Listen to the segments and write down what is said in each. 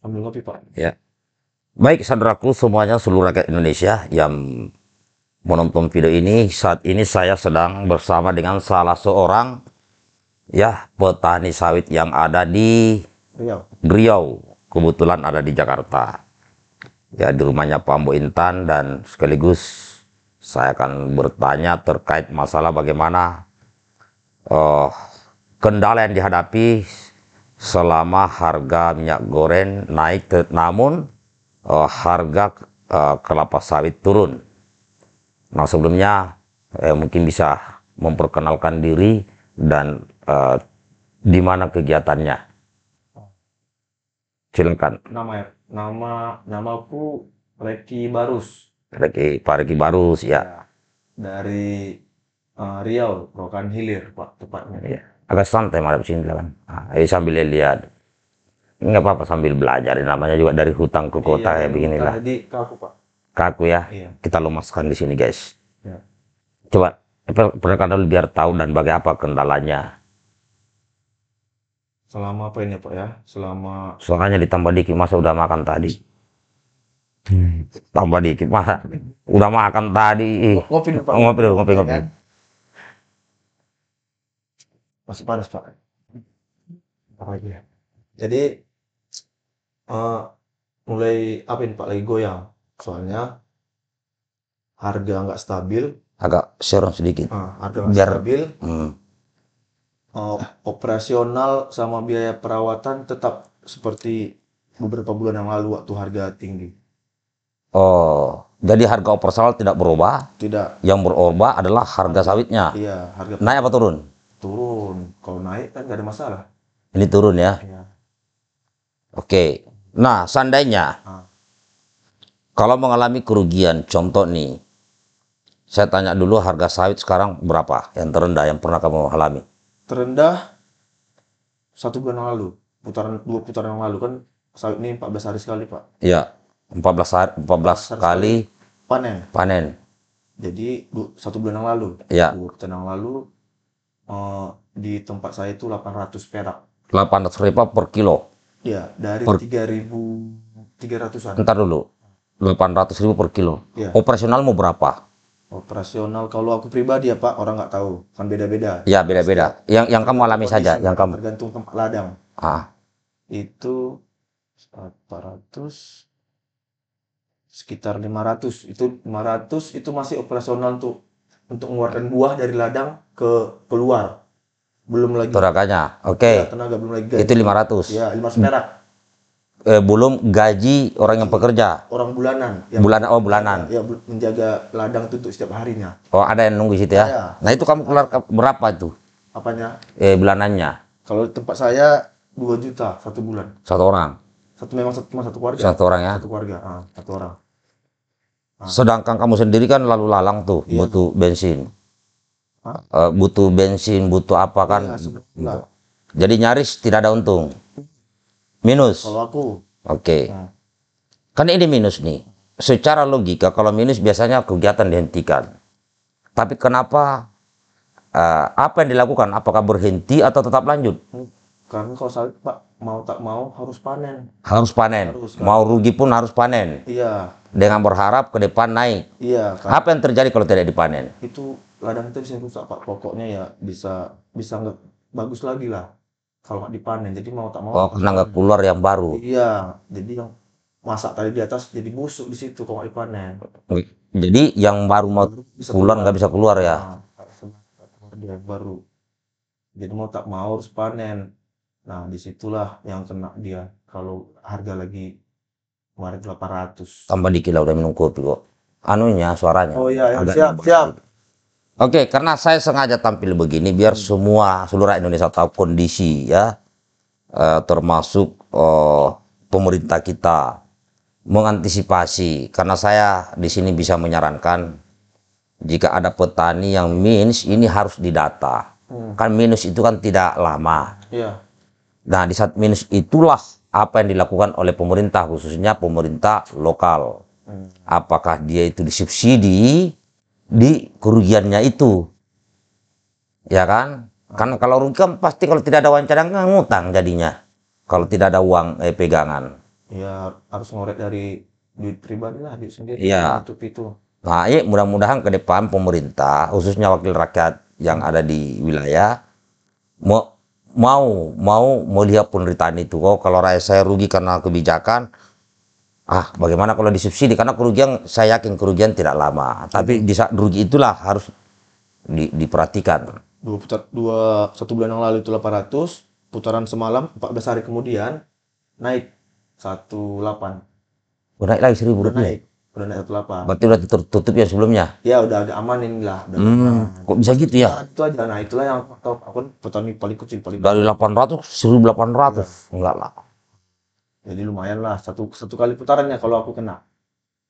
Ambil kopi, Pak. Ya. Baik, saudaraku semuanya seluruh rakyat Indonesia yang menonton video ini, saat ini saya sedang bersama dengan salah seorang ya petani sawit yang ada di Riau. Riau. Kebetulan ada di Jakarta. Ya, di rumahnya Pak Ambo Intan dan sekaligus saya akan bertanya terkait masalah bagaimana uh, kendala yang dihadapi selama harga minyak goreng naik namun uh, harga uh, kelapa sawit turun. Nah, sebelumnya eh, mungkin bisa memperkenalkan diri dan uh, di mana kegiatannya. Silakan. Nama nama namaku Reki Barus. Reki Pak Reki Barus ya. ya dari uh, Riau, Rokan Hilir Pak tepatnya. Ya agak santai malam sini lah kan nah, eh sambil lihat nggak apa-apa sambil belajar namanya juga dari hutang ke kota iya, ya beginilah jadi kaku pak kaku ya iya. kita lumaskan di sini guys iya. coba dulu biar tahu dan bagi apa kendalanya selama apa ini pak ya selama soalnya ditambah dikit masa udah makan tadi hmm. tambah dikit masa udah makan tadi ngopi dulu pak ngopi dulu ngopi ngopi, iya ngopi. Kan? masih panas pak apa aja ya? jadi uh, mulai apa ini pak lagi goyang soalnya harga nggak stabil agak serong sedikit uh, harga Biar, stabil hmm. uh, operasional sama biaya perawatan tetap seperti beberapa bulan yang lalu waktu harga tinggi oh jadi harga operasional tidak berubah tidak yang berubah adalah harga sawitnya iya harga naik apa turun turun kalau naik kan nggak ada masalah ini turun ya, ya. oke okay. nah seandainya ah. kalau mengalami kerugian contoh nih saya tanya dulu harga sawit sekarang berapa yang terendah yang pernah kamu alami terendah satu bulan yang lalu putaran dua putaran yang lalu kan sawit ini 14 hari sekali pak iya 14 hari 14, 14 kali panen panen jadi satu bulan yang lalu ya dua bulan yang lalu Eh, di tempat saya itu 800 perak. 800 ribu per kilo. Ya, dari per... 3000 300-an. Entar dulu. 800 ribu per kilo. Ya. Operasional mau berapa? Operasional kalau aku pribadi ya Pak, orang nggak tahu. Kan beda-beda. Ya, beda-beda. Yang yang kamu alami saja, yang kamu. Tergantung tempat ladang. Ah. Itu 400 sekitar 500. Itu 500 itu masih operasional tuh untuk mengeluarkan buah dari ladang ke keluar. Belum lagi torakanya. Oke. Okay. Ya, tenaga belum lagi. Gaji. Itu 500. Ya, 500 perak. Eh, belum gaji orang yang pekerja. Orang bulanan. Yang bulanan oh bulanan. Ya, menjaga ladang itu untuk setiap harinya. Oh, ada yang nunggu situ ya. ya. Nah, itu kamu keluar berapa itu? Apanya? Eh, bulanannya. Kalau tempat saya 2 juta satu bulan. Satu orang. Satu memang satu, satu keluarga. Satu orang ya. Satu keluarga, ah, satu orang. Ah. Sedangkan kamu sendiri kan lalu lalang tuh iya. butuh bensin. Uh, butuh bensin, butuh apa kan? Iya, gitu. Jadi nyaris tidak ada untung. Minus. Kalau aku. Oke. Okay. Nah. Kan ini minus nih. Secara logika kalau minus biasanya kegiatan dihentikan. Tapi kenapa uh, apa yang dilakukan? Apakah berhenti atau tetap lanjut? Karena kalau saya Pak mau tak mau harus panen. Harus panen. Harus, kan? Mau rugi pun harus panen. Iya. Dengan berharap ke depan naik. Iya. Kan? Apa yang terjadi kalau tidak dipanen? Itu ladang itu bisa rusak pak. Pokoknya ya bisa bisa nggak bagus lagi lah kalau nggak dipanen. Jadi mau tak mau. Oh karena nggak keluar yang baru. Iya. Jadi yang masak tadi di atas jadi busuk di situ kalau dipanen. Jadi yang baru mau bisa keluar nggak bisa keluar ya? Nah, baru. Jadi mau tak mau harus panen Nah, disitulah yang kena dia kalau harga lagi kemarin 800. Tambah dikit lah udah minum kopi kok. Anunya suaranya. Oh iya, ya. siap, nambah. siap. Oke, karena saya sengaja tampil begini biar hmm. semua seluruh Indonesia tahu kondisi ya, Eh, termasuk eh, pemerintah kita mengantisipasi. Karena saya di sini bisa menyarankan jika ada petani yang minus ini harus didata. Hmm. Kan minus itu kan tidak lama. Iya. Nah, di saat minus itulah apa yang dilakukan oleh pemerintah, khususnya pemerintah lokal. Hmm. Apakah dia itu disubsidi di kerugiannya itu? Ya kan? Karena kalau rugi kan pasti kalau tidak ada uang cadangan ngutang jadinya. Kalau tidak ada uang eh, pegangan. Ya harus ngorek dari duit pribadi lah, duit sendiri. Ya. Untuk itu. Nah, ya, mudah-mudahan ke depan pemerintah, khususnya wakil rakyat yang ada di wilayah, mau mau mau melihat penderitaan itu oh kalau rakyat saya rugi karena kebijakan ah bagaimana kalau disubsidi karena kerugian saya yakin kerugian tidak lama tapi iya. di saat rugi itulah harus di, diperhatikan dua, putar, dua satu bulan yang lalu itu 800 putaran semalam 14 hari kemudian naik 18 delapan. naik lagi seribu rupiah naik Udah naik level 8. Berarti udah tertutup ya sebelumnya? Ya udah ada amanin lah. Udah hmm, aman. kok bisa gitu ya? Nah, itu aja. Nah itulah yang aku tahu. Aku petani paling kecil paling. Dari 800, 1800. Iya. Enggak lah. Jadi lumayan lah satu satu kali putarannya kalau aku kena.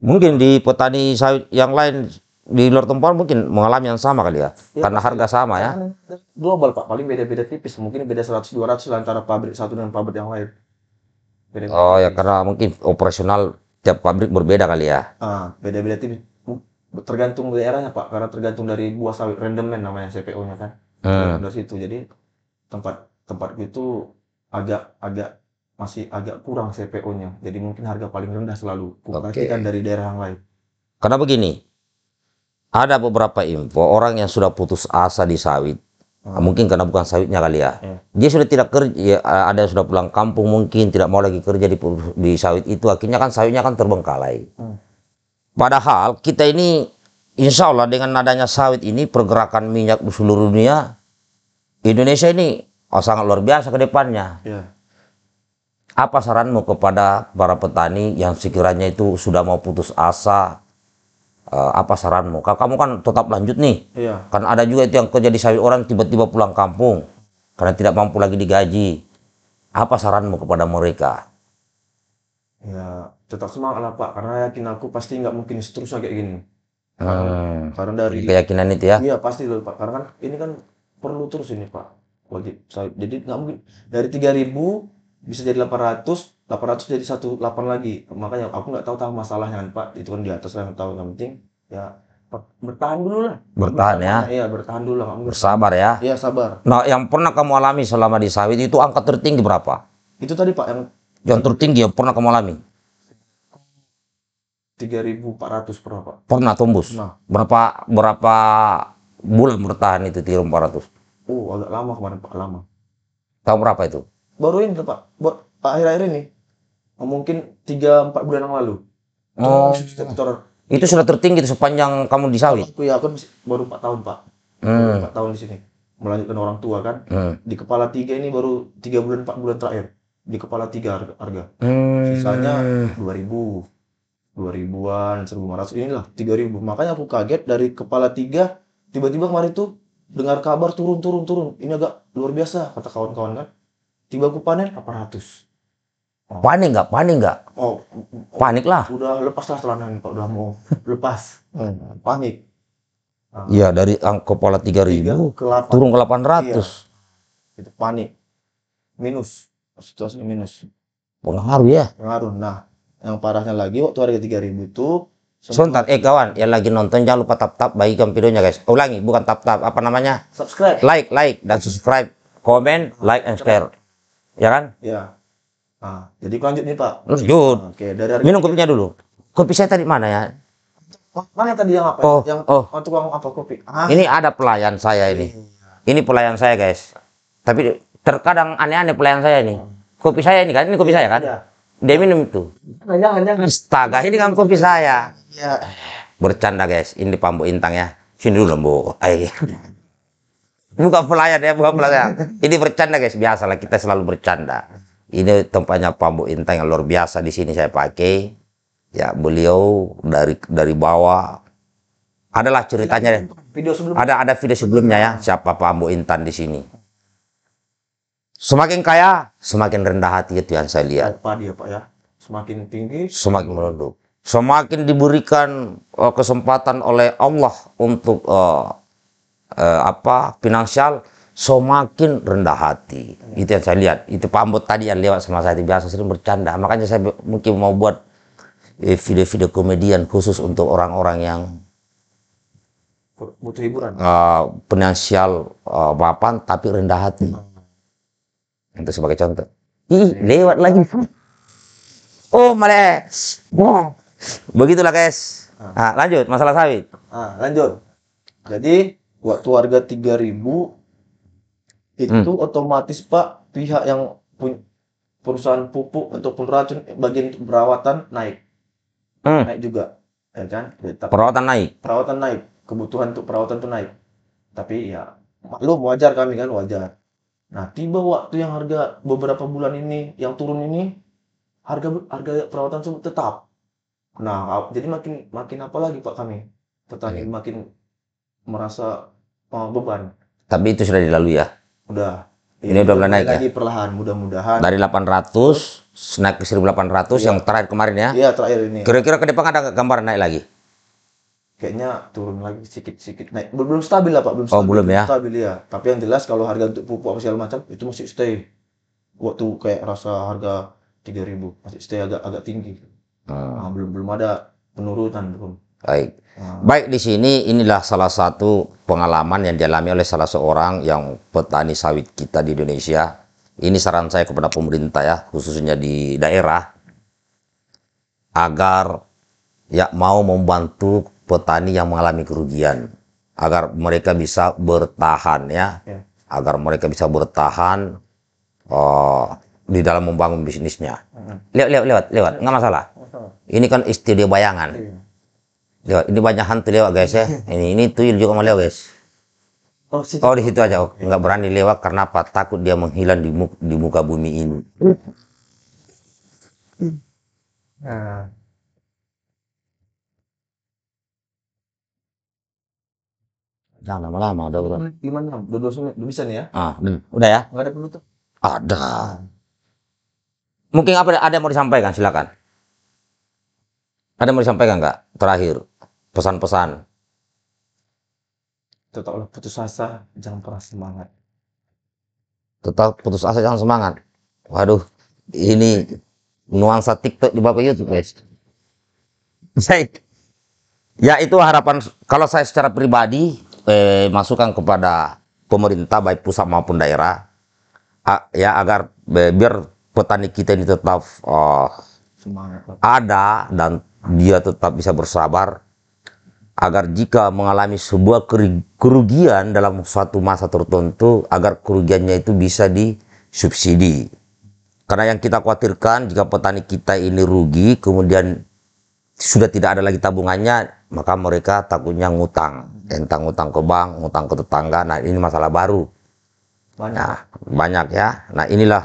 Mungkin di petani sayur yang lain di luar tempat mungkin mengalami yang sama kali ya, ya karena harga sama ya. Global Pak, paling beda-beda tipis, mungkin beda 100 200 antara pabrik satu dengan pabrik yang lain. Beda -beda oh ya, tipis. ya karena mungkin operasional tiap pabrik berbeda kali ya. Ah, beda-beda tim Tergantung daerahnya Pak, karena tergantung dari buah sawit rendemen namanya CPO-nya kan. Hmm. Dari situ. Jadi tempat tempat itu agak agak masih agak kurang CPO-nya. Jadi mungkin harga paling rendah selalu. Perhatikan okay. Kan dari daerah yang lain. Karena begini, ada beberapa info orang yang sudah putus asa di sawit Hmm. mungkin karena bukan sawitnya kali ya. Hmm. Dia sudah tidak kerja, ya, ada sudah pulang kampung mungkin tidak mau lagi kerja di, di sawit itu. Akhirnya kan sawitnya kan terbengkalai. Hmm. Padahal kita ini insya Allah dengan nadanya sawit ini pergerakan minyak di seluruh dunia Indonesia ini oh, sangat luar biasa ke depannya. Yeah. Apa saranmu kepada para petani yang sekiranya itu sudah mau putus asa uh, apa saranmu? Kamu kan tetap lanjut nih. Iya. Kan ada juga itu yang kerja di sawit orang tiba-tiba pulang kampung karena tidak mampu lagi digaji. Apa saranmu kepada mereka? Ya, tetap semangat lah Pak, karena yakin aku pasti nggak mungkin seterusnya kayak gini. Hmm. Karena, dari keyakinan itu ya. Iya, pasti loh Pak. Karena kan ini kan perlu terus ini Pak. Wajib Jadi nggak mungkin dari 3000 bisa jadi 800 800 jadi satu 18 lagi makanya aku nggak tahu tahu masalahnya kan pak itu kan di atas yang tahu yang penting ya bertahan dulu lah bertahan, bertahan ya iya bertahan dulu lah kamu bersabar ya iya sabar nah yang pernah kamu alami selama di sawit itu angka tertinggi berapa itu tadi pak yang yang tertinggi yang pernah kamu alami 3400 pernah pak pernah tembus nah. berapa berapa bulan bertahan itu 3400 oh agak lama kemarin pak lama tahun berapa itu baru ini pak buat akhir-akhir ini Oh, mungkin tiga empat bulan yang lalu. Oh. sektor Itu sudah tertinggi itu sepanjang kamu di Saudi. Aku ya aku baru empat tahun, Pak. Hmm. tahun di sini. Melanjutkan orang tua kan. Hmm. Di kepala tiga ini baru tiga bulan empat bulan terakhir. Di kepala tiga harga. harga. Hmm. Sisanya 2000. seribu an ratus inilah tiga ribu Makanya aku kaget dari kepala tiga tiba-tiba kemarin tuh dengar kabar turun turun turun. Ini agak luar biasa kata kawan-kawan kan. Tiba aku panen ratus panik nggak panik nggak oh, panik lah udah lepas lah ini pak udah mau lepas hmm. panik Iya dari dari kepala tiga ribu ke turun ke delapan ratus iya. itu panik minus situasi minus pengaruh ya pengaruh nah yang parahnya lagi waktu harga tiga ribu itu Sebentar, eh kawan, yang lagi nonton jangan lupa tap tap bagikan videonya guys. Ulangi, bukan tap tap, apa namanya? Subscribe. Like, like dan subscribe, komen, like and share. Ya kan? Ya. Ah, jadi lanjut nih Pak. Lanjut. Ah, oke, dari harga... minum kopinya dulu. Kopi saya tadi mana ya? Mana tadi yang apa? Oh, yang oh. oh uang apa kopi? Ah. Ini ada pelayan saya ini. Iya, iya. Ini pelayan saya guys. Tapi terkadang aneh-aneh pelayan saya ini. Kopi saya ini kan, ini kopi saya kan. Ya. Dia minum itu. Jangan, jangan. Astaga, ini kan kopi saya. Iya. Bercanda guys, ini Pambu intang ya. Sini dulu bu. Bukan pelayan ya, bukan pelayan. Ini bercanda guys, biasalah kita selalu bercanda. Ini tempatnya Pambu inteng yang luar biasa di sini saya pakai. Ya, beliau dari dari bawah adalah ceritanya video sebelumnya. ada ada video sebelumnya ya siapa Pambu Intan di sini. Semakin kaya, semakin rendah hati itu yang saya lihat. Apa dia Pak ya? Semakin tinggi, semakin merunduk. Semakin diberikan eh, kesempatan oleh Allah untuk uh, uh, apa finansial, semakin rendah hati. Itu yang saya lihat. Itu pambut tadi yang lewat sama saya biasa sering bercanda. Makanya saya mungkin mau buat eh, video-video komedian khusus untuk orang-orang yang butuh hiburan. Uh, finansial uh, tapi rendah hati. Hmm. Itu sebagai contoh. Ih, lewat lagi. Oh, malek. oh Begitulah, guys. Nah, lanjut masalah sawit. Nah, lanjut. Jadi, waktu harga 3000 Hmm. itu hmm. otomatis Pak pihak yang perusahaan pupuk ataupun racun bagian perawatan naik. Hmm. Naik juga. Ya kan? Perawatan naik. Perawatan naik. Kebutuhan untuk perawatan itu naik. Tapi ya maklum wajar kami kan wajar. Nah, tiba waktu yang harga beberapa bulan ini yang turun ini harga harga perawatan tetap. Nah, jadi makin makin apa lagi Pak kami? Petani hmm. makin merasa uh, beban. Tapi itu sudah dilalui ya. Udah. Ini iya, ya, udah mulai naik lagi ya? perlahan, mudah-mudahan. Dari 800 naik ke 1800 iya. yang terakhir kemarin ya. Iya, terakhir ini. Kira-kira ke depan ada gambar naik lagi? Kayaknya turun lagi sedikit-sedikit naik. Belum, stabil lah Pak, belum oh, stabil. belum ya. Stabil ya. Tapi yang jelas kalau harga untuk pupuk segala macam itu masih stay. Waktu kayak rasa harga 3000 masih stay agak agak tinggi. Hmm. Nah, belum belum ada penurunan belum. Baik. Baik di sini inilah salah satu pengalaman yang dialami oleh salah seorang yang petani sawit kita di Indonesia. Ini saran saya kepada pemerintah ya, khususnya di daerah agar ya mau membantu petani yang mengalami kerugian agar mereka bisa bertahan ya. ya. Agar mereka bisa bertahan uh, di dalam membangun bisnisnya. Lewat lewat lewat lewat nggak masalah. Ini kan istri bayangan. Iya lewat. Ini banyak hantu lewat guys ya. Ini ini tuyul juga mau lewat guys. Oh, situ. oh di situ aja. Oh. Nggak berani lewat karena apa? Takut dia menghilang di muka, di muka bumi ini. Nah. Jangan lama-lama, udah udah. Gimana? Udah dua udah bisa nih ya? Ah, udah, udah ya? Enggak ada penutup. Ada. Mungkin apa ada yang mau disampaikan? Silakan. Ada mau disampaikan nggak terakhir pesan-pesan? Tetaplah putus asa, jangan pernah semangat. Tetap putus asa, jangan semangat. Waduh, ini nuansa TikTok di Bapak YouTube guys. Baik. Ya itu harapan kalau saya secara pribadi eh, masukan kepada pemerintah baik pusat maupun daerah a, ya agar biar petani kita ini tetap uh, Semangat. ada dan dia tetap bisa bersabar agar jika mengalami sebuah kerugian dalam suatu masa tertentu agar kerugiannya itu bisa disubsidi. Karena yang kita khawatirkan jika petani kita ini rugi kemudian sudah tidak ada lagi tabungannya maka mereka takutnya ngutang entang ngutang ke bank ngutang ke tetangga nah ini masalah baru banyak nah, banyak ya nah inilah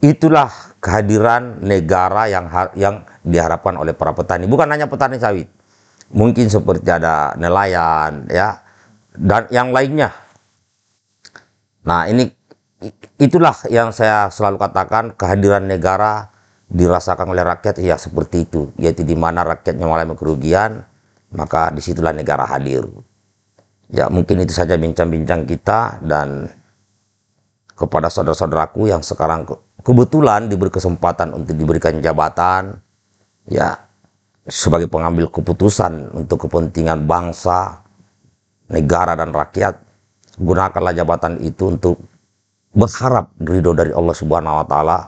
itulah kehadiran negara yang yang diharapkan oleh para petani. Bukan hanya petani sawit, mungkin seperti ada nelayan, ya, dan yang lainnya. Nah, ini itulah yang saya selalu katakan kehadiran negara dirasakan oleh rakyat ya seperti itu, yaitu di mana rakyatnya mengalami kerugian, maka disitulah negara hadir. Ya, mungkin itu saja bincang-bincang kita dan kepada saudara-saudaraku yang sekarang kebetulan diberi kesempatan untuk diberikan jabatan ya sebagai pengambil keputusan untuk kepentingan bangsa, negara dan rakyat, gunakanlah jabatan itu untuk berharap ridho dari Allah Subhanahu wa taala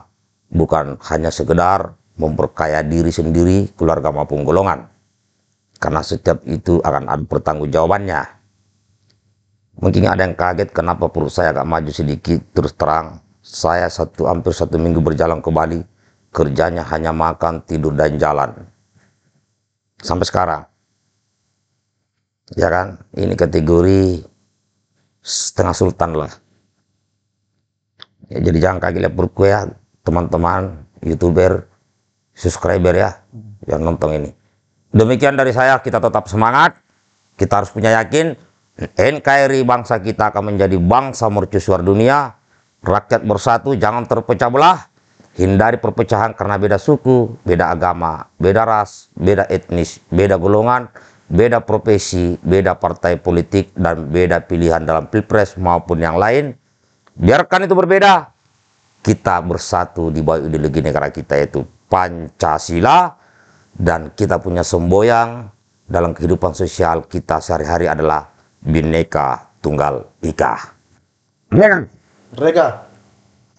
bukan hanya sekedar memperkaya diri sendiri, keluarga maupun golongan. Karena setiap itu akan ada pertanggungjawabannya. Mungkin ada yang kaget kenapa perut saya agak maju sedikit terus terang. Saya satu hampir satu minggu berjalan ke Bali kerjanya hanya makan, tidur, dan jalan. Sampai sekarang. Ya kan? Ini kategori setengah sultan lah. Ya, jadi jangan kaget perku ya, teman-teman, youtuber, subscriber ya, yang nonton ini. Demikian dari saya, kita tetap semangat. Kita harus punya yakin, NKRI bangsa kita akan menjadi bangsa mercusuar dunia. Rakyat bersatu, jangan terpecah belah Hindari perpecahan karena beda suku, beda agama, beda ras, beda etnis, beda golongan, beda profesi, beda partai politik, dan beda pilihan dalam pilpres maupun yang lain. Biarkan itu berbeda. Kita bersatu di bawah ideologi negara kita itu Pancasila dan kita punya semboyang dalam kehidupan sosial kita sehari-hari adalah Bineka Tunggal Ika. Rega. rega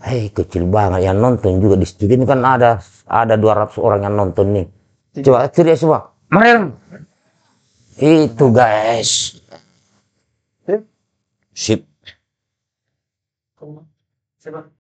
Hei eh, kecil banget yang nonton juga di studio ini kan ada ada 200 orang yang nonton nih. Coba ceria ya semua. Mereng. itu guys. Sip. Sip.